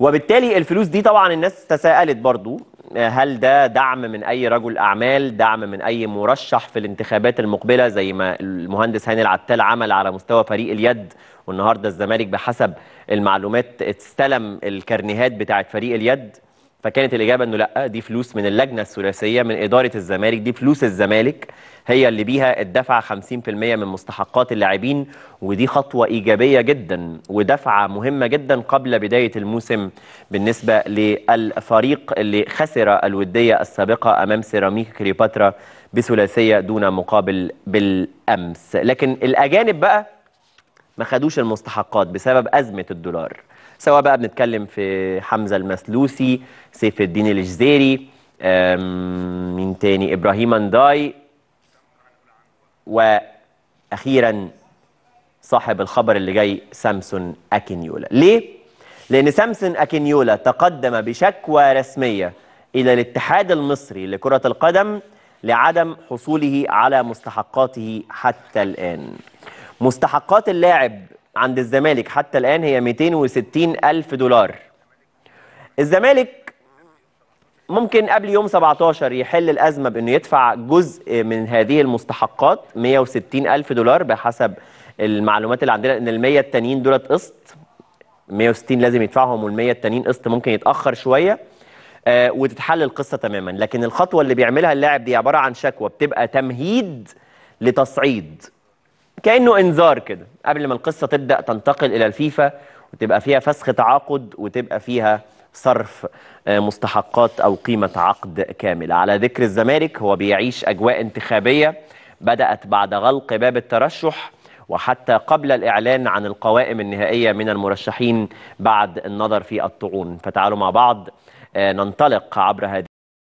وبالتالي الفلوس دي طبعا الناس تساءلت برضو هل ده دعم من اي رجل اعمال دعم من اي مرشح في الانتخابات المقبله زي ما المهندس هاني العتال عمل على مستوى فريق اليد والنهارده الزمالك بحسب المعلومات استلم الكارنيهات بتاعه فريق اليد فكانت الاجابه انه لا دي فلوس من اللجنه الثلاثيه من اداره الزمالك دي فلوس الزمالك هي اللي بيها الدفع 50% من مستحقات اللاعبين ودي خطوه ايجابيه جدا ودفعه مهمه جدا قبل بدايه الموسم بالنسبه للفريق اللي خسر الوديه السابقه امام سيراميك كليوباترا بثلاثيه دون مقابل بالامس لكن الاجانب بقى ما خدوش المستحقات بسبب أزمة الدولار سواء بقى بنتكلم في حمزة المسلوسي سيف الدين الجزيري مين تاني إبراهيم أنداي وأخيرا صاحب الخبر اللي جاي سامسون أكينيولا ليه؟ لأن سامسون أكينيولا تقدم بشكوى رسمية إلى الاتحاد المصري لكرة القدم لعدم حصوله على مستحقاته حتى الآن مستحقات اللاعب عند الزمالك حتى الآن هي 260 ألف دولار الزمالك ممكن قبل يوم 17 يحل الأزمة بأنه يدفع جزء من هذه المستحقات 160 ألف دولار بحسب المعلومات اللي عندنا أن المية التانيين دولت قسط 160 لازم يدفعهم والمية التانيين قسط ممكن يتأخر شوية آه، وتتحل القصة تماما لكن الخطوة اللي بيعملها اللاعب دي عبارة عن شكوى بتبقى تمهيد لتصعيد كانه انذار كده قبل ما القصه تبدا تنتقل الى الفيفا وتبقى فيها فسخ تعاقد وتبقى فيها صرف آه، مستحقات او قيمه عقد كامله على ذكر الزمالك هو بيعيش اجواء انتخابيه بدات بعد غلق باب الترشح وحتى قبل الإعلان عن القوائم النهائية من المرشحين بعد النظر في الطعون فتعالوا مع بعض آه، ننطلق عبر هذه